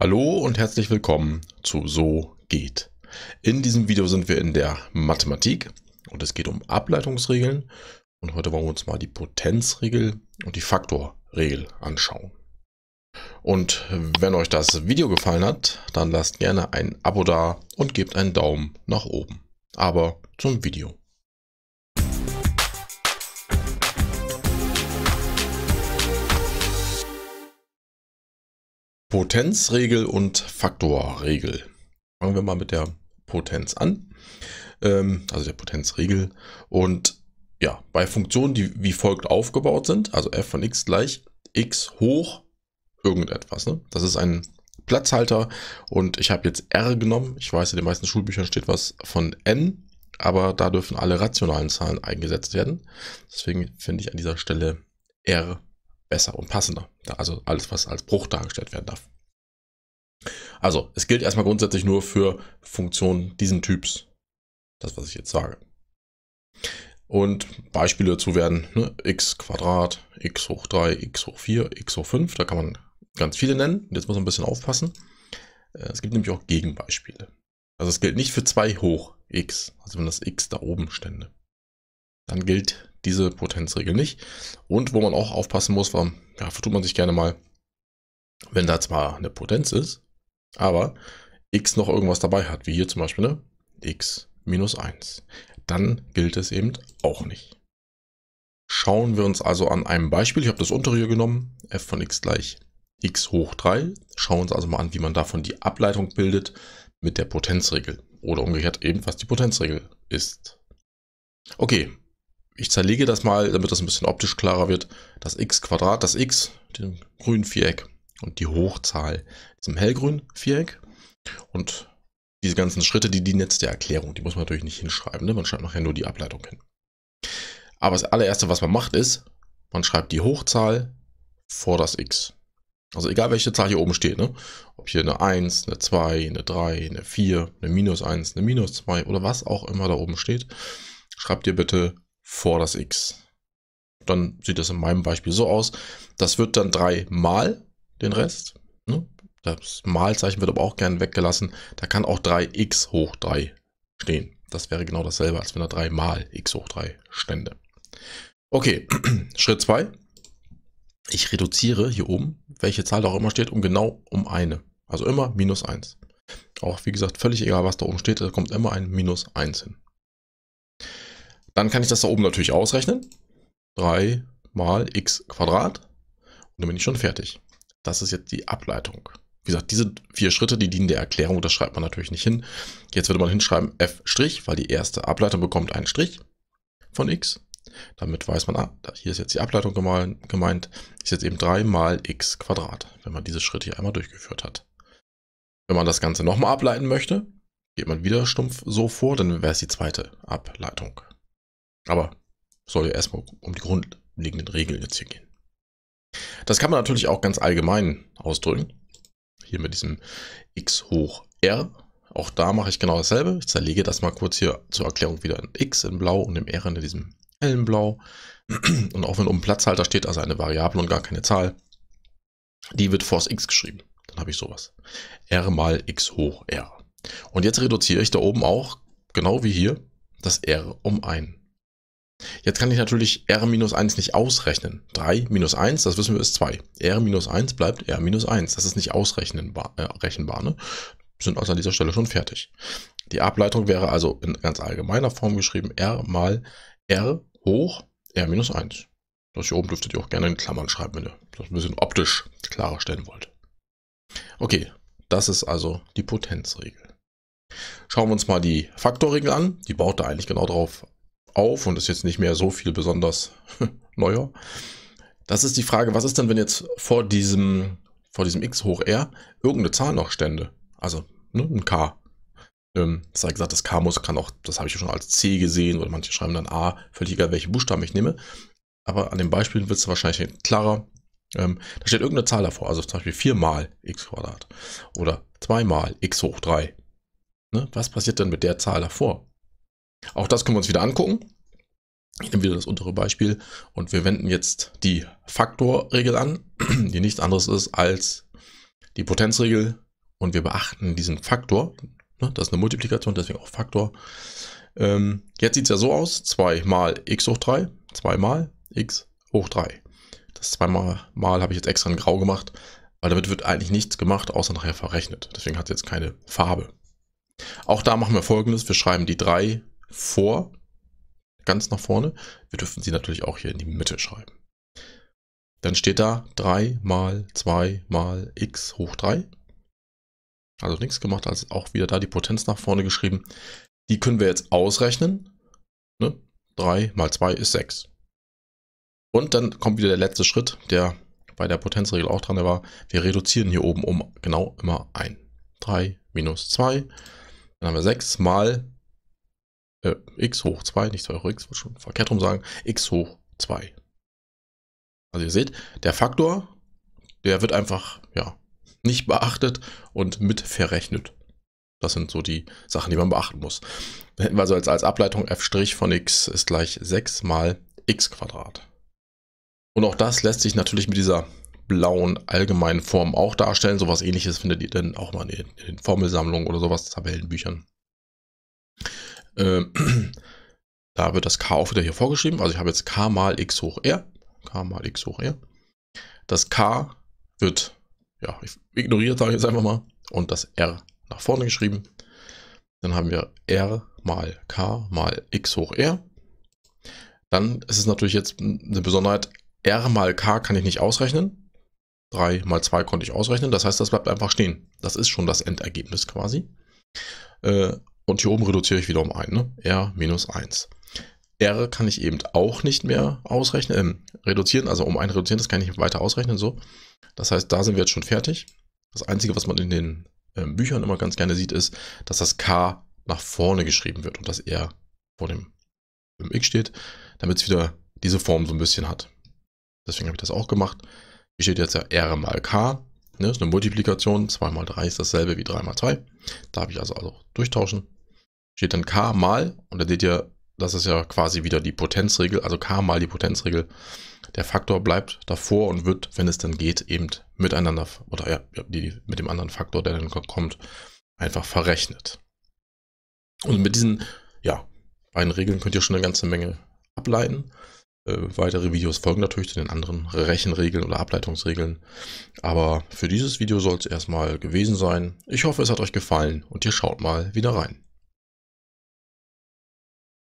Hallo und herzlich willkommen zu So geht. In diesem Video sind wir in der Mathematik und es geht um Ableitungsregeln und heute wollen wir uns mal die Potenzregel und die Faktorregel anschauen. Und wenn euch das Video gefallen hat, dann lasst gerne ein Abo da und gebt einen Daumen nach oben. Aber zum Video. Potenzregel und Faktorregel. Fangen wir mal mit der Potenz an, ähm, also der Potenzregel. Und ja, bei Funktionen, die wie folgt aufgebaut sind, also f von x gleich x hoch irgendetwas. Ne? Das ist ein Platzhalter und ich habe jetzt r genommen. Ich weiß, in den meisten Schulbüchern steht was von n, aber da dürfen alle rationalen Zahlen eingesetzt werden. Deswegen finde ich an dieser Stelle r besser und passender. Also alles, was als Bruch dargestellt werden darf. Also, es gilt erstmal grundsätzlich nur für Funktionen diesen Typs. Das, was ich jetzt sage. Und Beispiele dazu werden ne, x Quadrat, x hoch 3, x hoch 4, x hoch 5. Da kann man ganz viele nennen. jetzt muss man ein bisschen aufpassen. Äh, es gibt nämlich auch Gegenbeispiele. Also es gilt nicht für 2 hoch x, also wenn das x da oben stände. Dann gilt diese Potenzregel nicht. Und wo man auch aufpassen muss, warum, ja, vertut man sich gerne mal, wenn da zwar eine Potenz ist, aber x noch irgendwas dabei hat, wie hier zum Beispiel ne? x minus 1. Dann gilt es eben auch nicht. Schauen wir uns also an einem Beispiel, ich habe das untere hier genommen, f von x gleich x hoch 3. Schauen wir uns also mal an, wie man davon die Ableitung bildet mit der Potenzregel. Oder umgekehrt eben, was die Potenzregel ist. Okay, ich zerlege das mal, damit das ein bisschen optisch klarer wird. Das x Quadrat, das x, dem grünen Viereck und die Hochzahl zum hellgrünen Viereck. Und diese ganzen Schritte, die dienen jetzt der Erklärung. Die muss man natürlich nicht hinschreiben. Ne? Man schreibt nachher nur die Ableitung hin. Aber das allererste, was man macht, ist, man schreibt die Hochzahl vor das x. Also egal welche Zahl hier oben steht, ne? ob hier eine 1, eine 2, eine 3, eine 4, eine minus 1, eine minus 2 oder was auch immer da oben steht, schreibt ihr bitte vor das x. Dann sieht das in meinem Beispiel so aus. Das wird dann 3 mal den Rest. Ne? Das Malzeichen wird aber auch gern weggelassen. Da kann auch 3x hoch 3 stehen. Das wäre genau dasselbe, als wenn da 3 mal x hoch 3 stände. Okay, Schritt 2. Ich reduziere hier oben, welche Zahl da auch immer steht, um genau um eine. Also immer minus 1. Auch wie gesagt, völlig egal, was da oben steht, da kommt immer ein minus 1 hin. Dann kann ich das da oben natürlich ausrechnen. 3 mal x Quadrat. Und dann bin ich schon fertig. Das ist jetzt die Ableitung. Wie gesagt, diese vier Schritte, die dienen der Erklärung, das schreibt man natürlich nicht hin. Jetzt würde man hinschreiben f', weil die erste Ableitung bekommt einen Strich von x. Damit weiß man, ah, hier ist jetzt die Ableitung gemeint, ist jetzt eben 3 mal x Quadrat, wenn man diese Schritte hier einmal durchgeführt hat. Wenn man das Ganze nochmal ableiten möchte, geht man wieder stumpf so vor, dann wäre es die zweite Ableitung. Aber soll ja erstmal um die grundlegenden Regeln jetzt hier gehen. Das kann man natürlich auch ganz allgemein ausdrücken. Hier mit diesem x hoch r. Auch da mache ich genau dasselbe. Ich zerlege das mal kurz hier zur Erklärung wieder in x in blau und im r in diesem hellen Blau. Und auch wenn oben Platzhalter steht, also eine Variable und gar keine Zahl, die wird force x geschrieben. Dann habe ich sowas. r mal x hoch r. Und jetzt reduziere ich da oben auch, genau wie hier, das r um 1. Jetzt kann ich natürlich r 1 nicht ausrechnen. 3 minus 1, das wissen wir, ist 2. r 1 bleibt r 1. Das ist nicht ausrechenbar. Äh, ne? Sind also an dieser Stelle schon fertig. Die Ableitung wäre also in ganz allgemeiner Form geschrieben r mal r hoch r 1. Das hier oben dürftet ihr auch gerne in Klammern schreiben, wenn ihr das ein bisschen optisch klarer stellen wollt. Okay, das ist also die Potenzregel. Schauen wir uns mal die Faktorregel an. Die baut da eigentlich genau drauf auf und ist jetzt nicht mehr so viel besonders neuer. Das ist die Frage, was ist denn, wenn jetzt vor diesem, vor diesem x hoch r irgendeine Zahl noch stände? Also ne, ein k. Ähm, das sei gesagt, das k muss kann auch, das habe ich schon als c gesehen oder manche schreiben dann a, völlig egal, welche Buchstaben ich nehme. Aber an den Beispielen wird es wahrscheinlich klarer. Ähm, da steht irgendeine Zahl davor, also zum Beispiel 4 mal x Quadrat oder 2 mal x hoch 3. Ne? Was passiert denn mit der Zahl davor? Auch das können wir uns wieder angucken. Ich nehme wieder das untere Beispiel und wir wenden jetzt die Faktorregel an, die nichts anderes ist als die Potenzregel und wir beachten diesen Faktor. Ne, das ist eine Multiplikation, deswegen auch Faktor. Ähm, jetzt sieht es ja so aus, 2 mal x hoch 3, 2 mal x hoch 3. Das zweimal mal habe ich jetzt extra in grau gemacht, weil damit wird eigentlich nichts gemacht, außer nachher verrechnet. Deswegen hat es jetzt keine Farbe. Auch da machen wir folgendes, wir schreiben die 3 vor, ganz nach vorne. Wir dürfen sie natürlich auch hier in die Mitte schreiben. Dann steht da 3 mal 2 mal x hoch 3. Also nichts gemacht, also auch wieder da die Potenz nach vorne geschrieben. Die können wir jetzt ausrechnen. Ne? 3 mal 2 ist 6. Und dann kommt wieder der letzte Schritt, der bei der Potenzregel auch dran war. Wir reduzieren hier oben um genau immer ein. 3 minus 2. Dann haben wir 6 mal äh, x hoch 2, nicht 2 hoch x, würde schon verkehrt rum sagen, x hoch 2. Also ihr seht, der Faktor, der wird einfach, ja, nicht beachtet und mit verrechnet. Das sind so die Sachen, die man beachten muss. Dann hätten wir also als, als Ableitung f' von x ist gleich 6 mal x Und auch das lässt sich natürlich mit dieser blauen allgemeinen Form auch darstellen. Sowas ähnliches findet ihr dann auch mal in den Formelsammlungen oder sowas, Tabellenbüchern. Äh, da wird das k auch wieder hier vorgeschrieben. Also ich habe jetzt k mal x hoch r. k mal x hoch r. Das k wird, ja, ich ignoriere da jetzt einfach mal. Und das r nach vorne geschrieben. Dann haben wir r mal k mal x hoch r. Dann ist es natürlich jetzt eine Besonderheit, r mal k kann ich nicht ausrechnen. 3 mal 2 konnte ich ausrechnen. Das heißt, das bleibt einfach stehen. Das ist schon das Endergebnis quasi. Äh, und hier oben reduziere ich wieder um 1, ne? r minus 1. r kann ich eben auch nicht mehr ausrechnen, äh, reduzieren, also um 1 reduzieren, das kann ich weiter ausrechnen, so. Das heißt, da sind wir jetzt schon fertig. Das Einzige, was man in den äh, Büchern immer ganz gerne sieht, ist, dass das k nach vorne geschrieben wird und das r vor dem x steht, damit es wieder diese Form so ein bisschen hat. Deswegen habe ich das auch gemacht. Hier steht jetzt ja r mal k. Ne, ist eine Multiplikation. 2 mal 3 ist dasselbe wie 3 mal 2. Darf ich also, also durchtauschen steht dann k mal, und da seht ihr, das ist ja quasi wieder die Potenzregel, also k mal die Potenzregel. Der Faktor bleibt davor und wird, wenn es dann geht, eben miteinander, oder ja, die, mit dem anderen Faktor, der dann kommt, einfach verrechnet. Und mit diesen ja, beiden Regeln könnt ihr schon eine ganze Menge ableiten. Äh, weitere Videos folgen natürlich zu den anderen Rechenregeln oder Ableitungsregeln. Aber für dieses Video soll es erstmal gewesen sein. Ich hoffe, es hat euch gefallen und ihr schaut mal wieder rein.